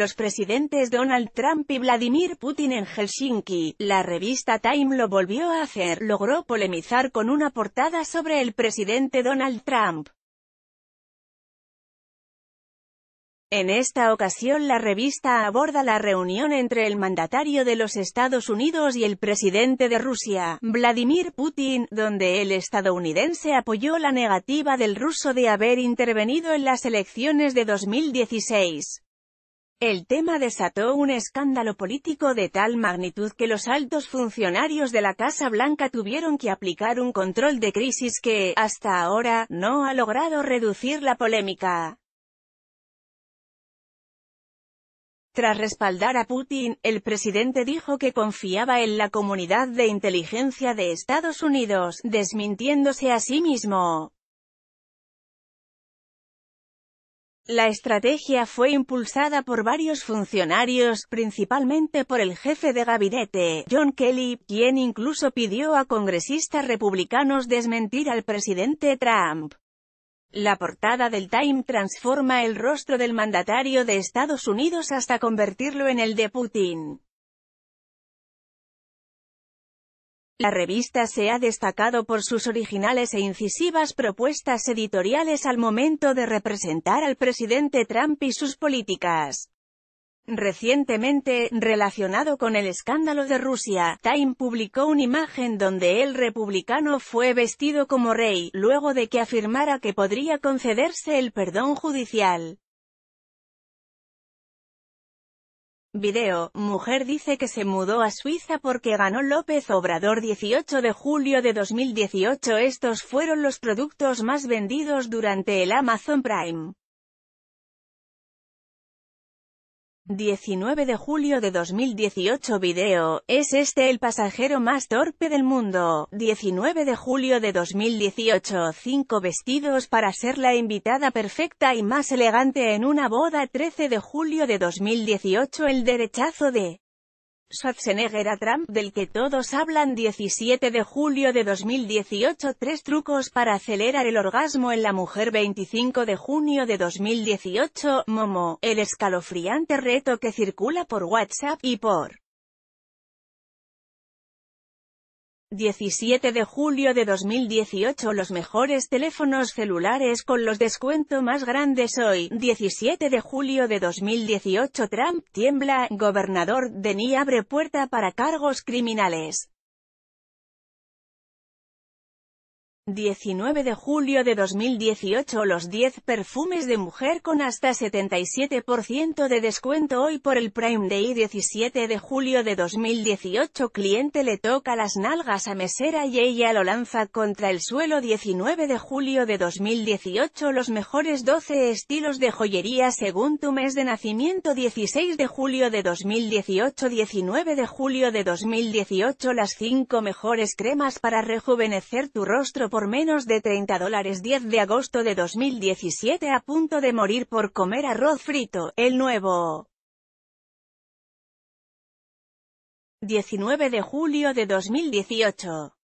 los presidentes Donald Trump y Vladimir Putin en Helsinki, la revista Time lo volvió a hacer, logró polemizar con una portada sobre el presidente Donald Trump. En esta ocasión la revista aborda la reunión entre el mandatario de los Estados Unidos y el presidente de Rusia, Vladimir Putin, donde el estadounidense apoyó la negativa del ruso de haber intervenido en las elecciones de 2016. El tema desató un escándalo político de tal magnitud que los altos funcionarios de la Casa Blanca tuvieron que aplicar un control de crisis que, hasta ahora, no ha logrado reducir la polémica. Tras respaldar a Putin, el presidente dijo que confiaba en la comunidad de inteligencia de Estados Unidos, desmintiéndose a sí mismo. La estrategia fue impulsada por varios funcionarios, principalmente por el jefe de gabinete, John Kelly, quien incluso pidió a congresistas republicanos desmentir al presidente Trump. La portada del Time transforma el rostro del mandatario de Estados Unidos hasta convertirlo en el de Putin. La revista se ha destacado por sus originales e incisivas propuestas editoriales al momento de representar al presidente Trump y sus políticas. Recientemente, relacionado con el escándalo de Rusia, Time publicó una imagen donde el republicano fue vestido como rey, luego de que afirmara que podría concederse el perdón judicial. Video, mujer dice que se mudó a Suiza porque ganó López Obrador 18 de julio de 2018 Estos fueron los productos más vendidos durante el Amazon Prime. 19 de julio de 2018 Video, ¿es este el pasajero más torpe del mundo? 19 de julio de 2018 5 vestidos para ser la invitada perfecta y más elegante en una boda 13 de julio de 2018 El derechazo de Schwarzenegger a Trump del que todos hablan 17 de julio de 2018 Tres trucos para acelerar el orgasmo en la mujer 25 de junio de 2018 Momo, el escalofriante reto que circula por WhatsApp y por 17 de julio de 2018 Los mejores teléfonos celulares con los descuentos más grandes hoy. 17 de julio de 2018 Trump tiembla, gobernador Denis abre puerta para cargos criminales. 19 de julio de 2018 Los 10 perfumes de mujer con hasta 77% de descuento hoy por el Prime Day 17 de julio de 2018 Cliente le toca las nalgas a mesera y ella lo lanza contra el suelo 19 de julio de 2018 Los mejores 12 estilos de joyería según tu mes de nacimiento 16 de julio de 2018 19 de julio de 2018 Las 5 mejores cremas para rejuvenecer tu rostro por menos de 30 dólares 10 de agosto de 2017 a punto de morir por comer arroz frito, el nuevo. 19 de julio de 2018